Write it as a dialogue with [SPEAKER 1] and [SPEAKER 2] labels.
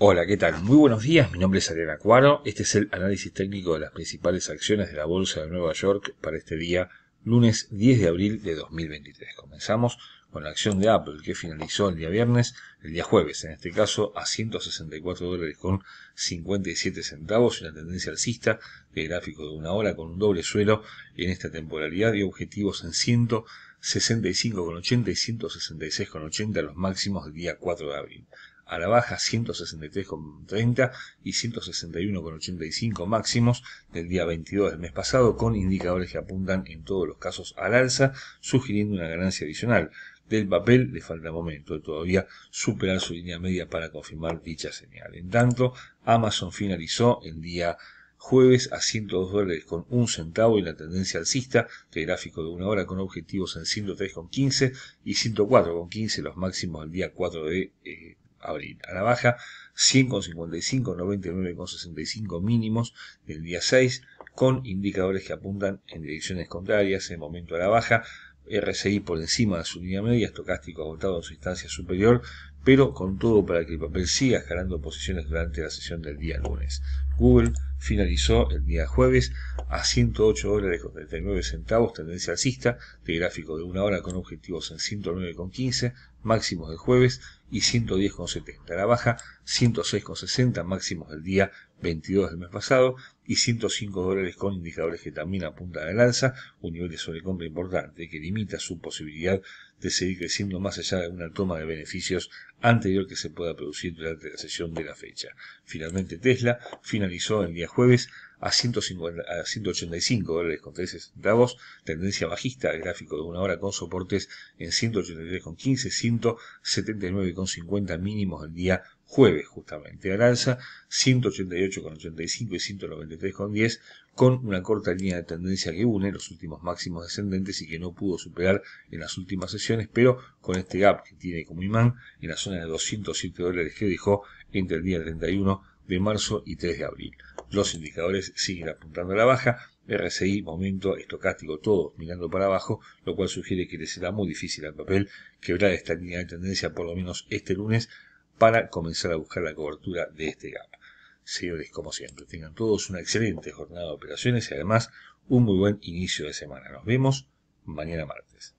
[SPEAKER 1] Hola, ¿qué tal? Muy buenos días, mi nombre es Ariana Cuaro, este es el análisis técnico de las principales acciones de la Bolsa de Nueva York para este día, lunes 10 de abril de 2023. Comenzamos con la acción de Apple, que finalizó el día viernes, el día jueves, en este caso a 164 dólares con 57 centavos, una tendencia alcista de gráfico de una hora con un doble suelo en esta temporalidad y objetivos en 165,80 y 166,80 los máximos del día 4 de abril a la baja 163,30 y 161,85 máximos del día 22 del mes pasado, con indicadores que apuntan en todos los casos al alza, sugiriendo una ganancia adicional. Del papel le falta momento de todavía superar su línea media para confirmar dicha señal. En tanto, Amazon finalizó el día jueves a 102 dólares con un centavo y la tendencia alcista de gráfico de una hora con objetivos en 103,15 y 104,15 los máximos del día 4 de eh, abril. A la baja 100,55, 99,65 mínimos del día 6, con indicadores que apuntan en direcciones contrarias. En momento a la baja RSI por encima de su línea media, estocástico agotado en su instancia superior, pero con todo para que el papel siga escalando posiciones durante la sesión del día lunes. Google finalizó el día jueves a 108 dólares con 39 centavos, tendencia alcista, de gráfico de una hora con objetivos en 109,15, máximos del jueves, y 110,70. La baja 106,60, máximos del día 22 del mes pasado, y 105 dólares con indicadores que también apuntan la lanza, un nivel de sobrecompra importante que limita su posibilidad de seguir creciendo más allá de una toma de beneficios anterior que se pueda producir durante la sesión de la fecha. Finalmente Tesla finalizó el día jueves a, 150, 185 dólares con 13 centavos, tendencia bajista, el gráfico de una hora con soportes en 183,15, 179,50 mínimos el día jueves justamente. alza, 188,85 y 193,10 con una corta línea de tendencia que une los últimos máximos descendentes y que no pudo superar en las últimas sesiones, pero con este gap que tiene como imán en la zona de 207 dólares que dejó entre el día 31 de marzo y 3 de abril. Los indicadores siguen apuntando a la baja, RSI, momento estocástico, todos mirando para abajo, lo cual sugiere que le será muy difícil al papel quebrar esta línea de tendencia por lo menos este lunes para comenzar a buscar la cobertura de este gap. Señores, como siempre, tengan todos una excelente jornada de operaciones y además un muy buen inicio de semana. Nos vemos mañana martes.